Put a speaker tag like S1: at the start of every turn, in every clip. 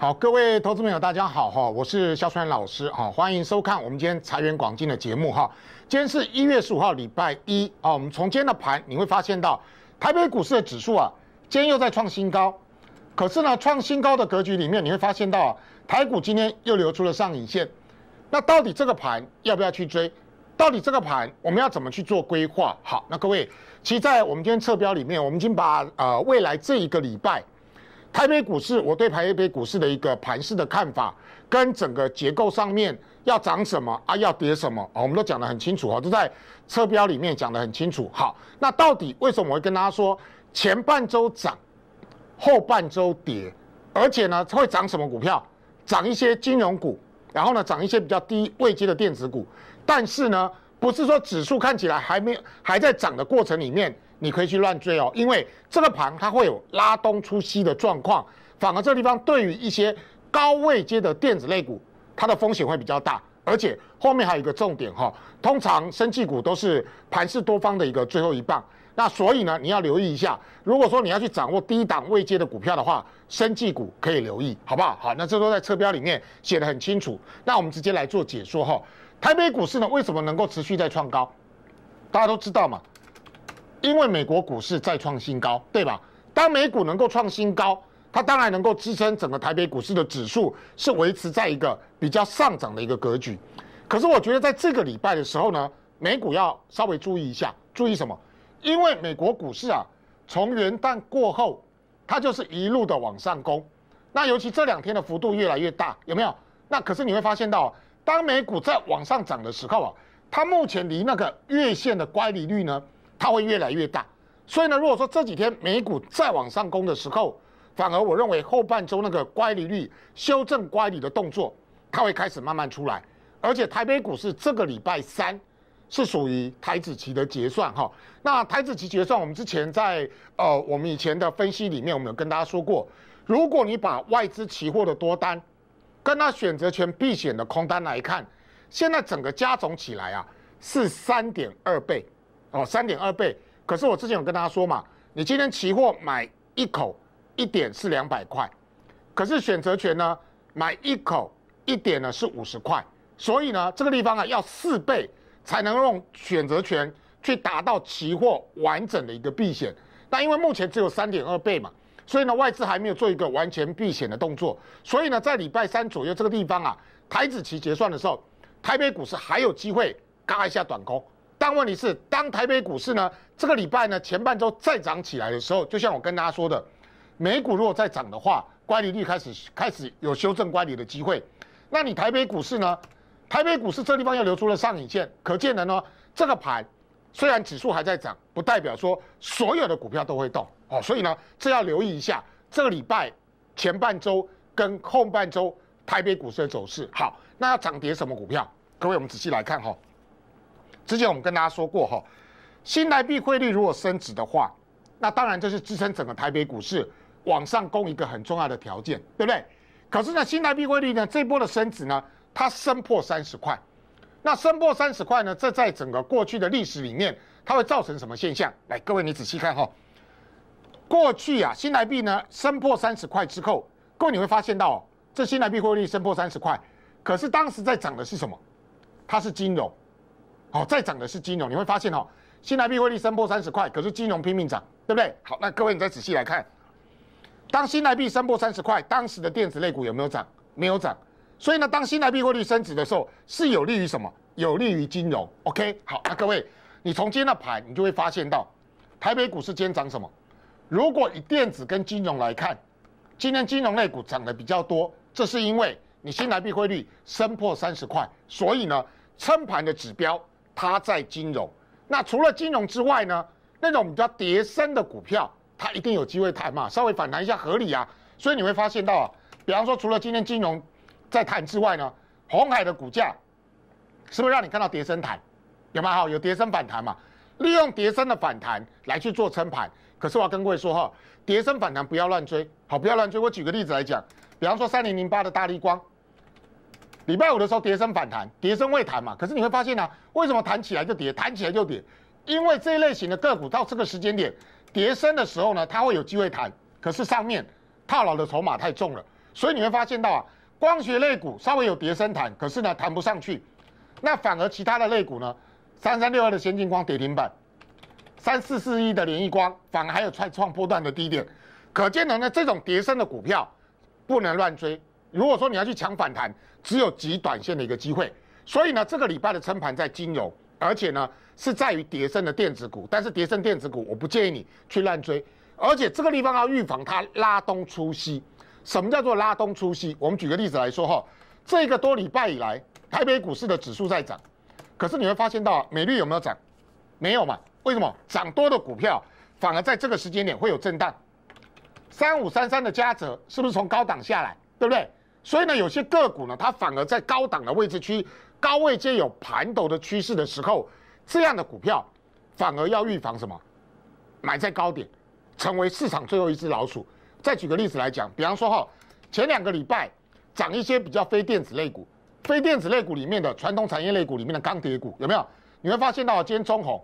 S1: 好，各位投资朋友，大家好哈，我是肖川老师哈，欢迎收看我们今天财源广进的节目哈。今天是一月十五号礼拜一啊，我们从今天的盘你会发现到台北股市的指数啊，今天又在创新高，可是呢，创新高的格局里面你会发现到啊，台股今天又流出了上影线，那到底这个盘要不要去追？到底这个盘我们要怎么去做规划？好，那各位，其实在我们今天测标里面，我们已经把呃未来这一个礼拜。台北股市，我对台北股市的一个盘势的看法，跟整个结构上面要涨什么啊，要跌什么啊，我们都讲得很清楚啊，都在车标里面讲得很清楚。好，那到底为什么我会跟大家说前半周涨，后半周跌，而且呢，会涨什么股票？涨一些金融股，然后呢，涨一些比较低位阶的电子股，但是呢。不是说指数看起来还没有还在涨的过程里面，你可以去乱追哦，因为这个盘它会有拉东出西的状况，反而这地方对于一些高位接的电子类股，它的风险会比较大，而且后面还有一个重点哈，通常升绩股都是盘势多方的一个最后一棒，那所以呢你要留意一下，如果说你要去掌握低档位接的股票的话，升绩股可以留意，好不好？好，那这都在车标里面写得很清楚，那我们直接来做解说哈。台北股市呢，为什么能够持续在创高？大家都知道嘛，因为美国股市再创新高，对吧？当美股能够创新高，它当然能够支撑整个台北股市的指数是维持在一个比较上涨的一个格局。可是我觉得在这个礼拜的时候呢，美股要稍微注意一下，注意什么？因为美国股市啊，从元旦过后，它就是一路的往上攻，那尤其这两天的幅度越来越大，有没有？那可是你会发现到。当美股在往上涨的时候啊，它目前离那个月线的乖离率呢，它会越来越大。所以呢，如果说这几天美股再往上攻的时候，反而我认为后半周那个乖离率修正乖离的动作，它会开始慢慢出来。而且台北股市这个礼拜三，是属于台子期的结算哈。那台子期结算，我们之前在呃我们以前的分析里面，我们跟大家说过，如果你把外资期货的多单。跟他选择权避险的空单来看，现在整个加总起来啊是三点二倍哦，三点二倍。可是我之前有跟大家说嘛，你今天期货买一口一点是两百块，可是选择权呢买一口一点呢是五十块，所以呢这个地方啊要四倍才能用选择权去达到期货完整的一个避险。那因为目前只有三点二倍嘛。所以呢，外资还没有做一个完全避险的动作。所以呢，在礼拜三左右这个地方啊，台子期结算的时候，台北股市还有机会嘎一下短空。但问题是，当台北股市呢，这个礼拜呢前半周再涨起来的时候，就像我跟大家说的，美股如果再涨的话，关离率开始开始有修正关离的机会。那你台北股市呢，台北股市这地方又留出了上影线，可见的呢，这个盘虽然指数还在涨，不代表说所有的股票都会动。哦，所以呢，这要留意一下这个礼拜前半周跟后半周台北股市的走势。好，那要涨跌什么股票？各位，我们仔细来看哈。之前我们跟大家说过哈，新台币汇率如果升值的话，那当然这是支撑整个台北股市往上攻一个很重要的条件，对不对？可是呢，新台币汇率呢这波的升值呢，它升破三十块，那升破三十块呢，这在整个过去的历史里面，它会造成什么现象？来，各位你仔细看哈。过去啊，新台币呢升破三十块之后，各位你会发现到这新台币汇率升破三十块，可是当时在涨的是什么？它是金融，哦，在涨的是金融。你会发现哦，新台币汇率升破三十块，可是金融拼命涨，对不对？好，那各位你再仔细来看，当新台币升破三十块，当时的电子类股有没有涨？没有涨。所以呢，当新台币汇率升值的时候，是有利于什么？有利于金融。OK，好，那各位你从今天的盘，你就会发现到台北股市今天涨什么？如果以电子跟金融来看，今天金融类股涨得比较多，这是因为你新台币汇率升破三十块，所以呢，撑盘的指标它在金融。那除了金融之外呢，那种比较叠升的股票，它一定有机会弹嘛，稍微反弹一下合理啊。所以你会发现到啊，比方说除了今天金融在抬之外呢，红海的股价是不是让你看到叠升弹？有吗？好，有叠升反弹嘛，利用叠升的反弹来去做撑盘。可是我跟各位说哈，碟升反弹不要乱追，好不要乱追。我举个例子来讲，比方说三零零八的大力光，礼拜五的时候碟升反弹，碟升未弹嘛。可是你会发现呢，为什么弹起来就跌，弹起来就跌？因为这一类型的个股到这个时间点碟升的时候呢，它会有机会弹，可是上面套牢的筹码太重了，所以你会发现到啊，光学类股稍微有碟升弹，可是呢弹不上去，那反而其他的类股呢，三三六二的先进光跌停板。三四四亿的联易光反而还有创创破断的低点，可见呢，这种叠升的股票不能乱追。如果说你要去抢反弹，只有极短线的一个机会。所以呢，这个礼拜的撑盘在金融，而且呢是在于叠升的电子股。但是叠升电子股，我不建议你去乱追。而且这个地方要预防它拉东出西。什么叫做拉东出西？我们举个例子来说哈，这个多礼拜以来，台北股市的指数在涨，可是你会发现到美绿有没有涨？没有嘛。为什么涨多的股票反而在这个时间点会有震荡？三五三三的加折是不是从高档下来？对不对？所以呢，有些个股呢，它反而在高档的位置区、高位皆有盘头的趋势的时候，这样的股票反而要预防什么？买在高点，成为市场最后一只老鼠。再举个例子来讲，比方说哈，前两个礼拜涨一些比较非电子类股、非电子类股里面的传统产业类股里面的钢铁股，有没有？你会发现到今天中红。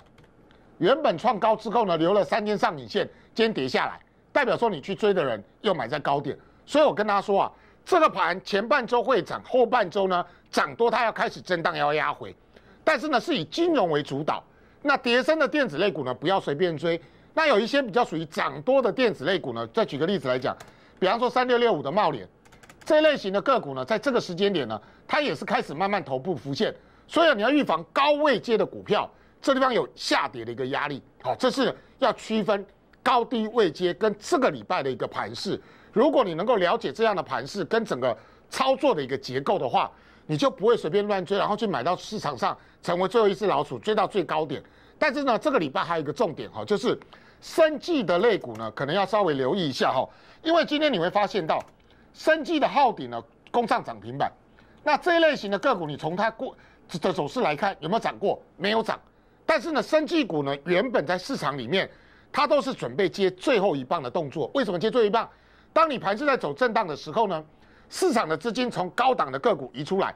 S1: 原本创高之后呢，留了三天上影线，今天跌下来，代表说你去追的人又买在高点，所以我跟他说啊，这个盘前半周会涨，后半周呢涨多它要开始震荡要压回，但是呢是以金融为主导，那叠升的电子类股呢不要随便追，那有一些比较属于涨多的电子类股呢，再举个例子来讲，比方说三六六五的茂联，这类型的个股呢，在这个时间点呢，它也是开始慢慢头部浮现，所以你要预防高位接的股票。这地方有下跌的一个压力，好，这是要区分高低位接跟这个礼拜的一个盘势。如果你能够了解这样的盘势跟整个操作的一个结构的话，你就不会随便乱追，然后去买到市场上成为最后一只老鼠，追到最高点。但是呢，这个礼拜还有一个重点哈，就是生技的类股呢，可能要稍微留意一下哈，因为今天你会发现到生技的号顶呢，攻上涨停板。那这一类型的个股，你从它过的走势来看，有没有涨过？没有涨。但是呢，生技股呢，原本在市场里面，它都是准备接最后一棒的动作。为什么接最后一棒？当你盘是在走震荡的时候呢，市场的资金从高档的个股移出来，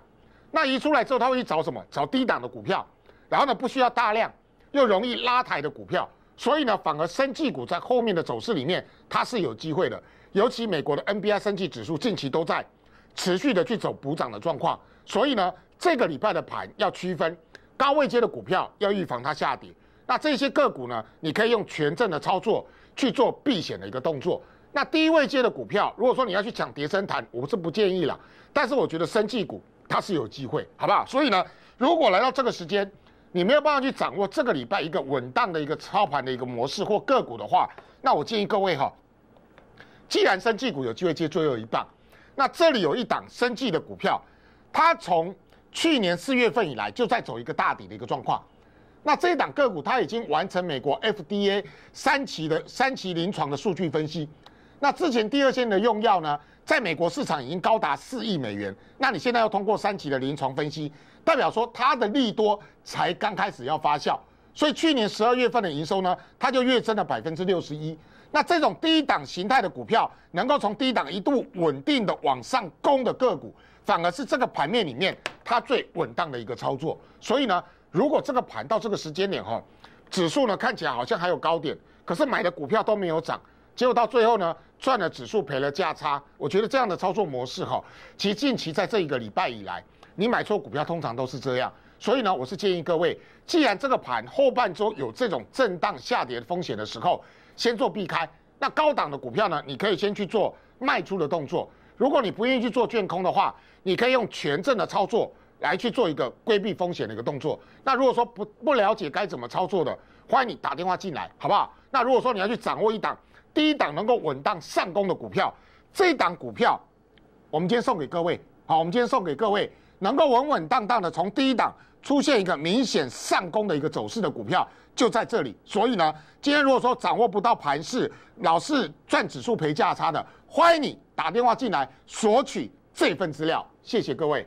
S1: 那移出来之后，它会去找什么？找低档的股票，然后呢，不需要大量，又容易拉抬的股票。所以呢，反而生技股在后面的走势里面，它是有机会的。尤其美国的 NBI 升技指数近期都在持续的去走补涨的状况，所以呢，这个礼拜的盘要区分。高位接的股票要预防它下跌。那这些个股呢？你可以用权证的操作去做避险的一个动作。那低位接的股票，如果说你要去抢跌升弹，我是不建议了。但是我觉得生技股它是有机会，好不好？所以呢，如果来到这个时间，你没有办法去掌握这个礼拜一个稳当的一个操盘的一个模式或个股的话，那我建议各位哈，既然生技股有机会接最后一棒，那这里有一档生技的股票，它从。去年四月份以来，就在走一个大底的一个状况。那这一档个股，它已经完成美国 FDA 三期的三期临床的数据分析。那之前第二线的用药呢，在美国市场已经高达四亿美元。那你现在要通过三期的临床分析，代表说它的利多才刚开始要发酵。所以去年十二月份的营收呢，它就月增了百分之六十一。那这种低档形态的股票，能够从低档一度稳定的往上攻的个股，反而是这个盘面里面它最稳当的一个操作。所以呢，如果这个盘到这个时间点哈，指数呢看起来好像还有高点，可是买的股票都没有涨，结果到最后呢，赚了指数赔了价差。我觉得这样的操作模式哈，其实近期在这一个礼拜以来，你买错股票通常都是这样。所以呢，我是建议各位，既然这个盘后半周有这种震荡下跌的风险的时候，先做避开，那高档的股票呢？你可以先去做卖出的动作。如果你不愿意去做卷空的话，你可以用权证的操作来去做一个规避风险的一个动作。那如果说不不了解该怎么操作的，欢迎你打电话进来，好不好？那如果说你要去掌握一档一档能够稳当上攻的股票，这档股票我们今天送给各位。好，我们今天送给各位。能够稳稳当当的从第一档出现一个明显上攻的一个走势的股票就在这里。所以呢，今天如果说掌握不到盘势，老是赚指数赔价差的，欢迎你打电话进来索取这份资料。谢谢各位。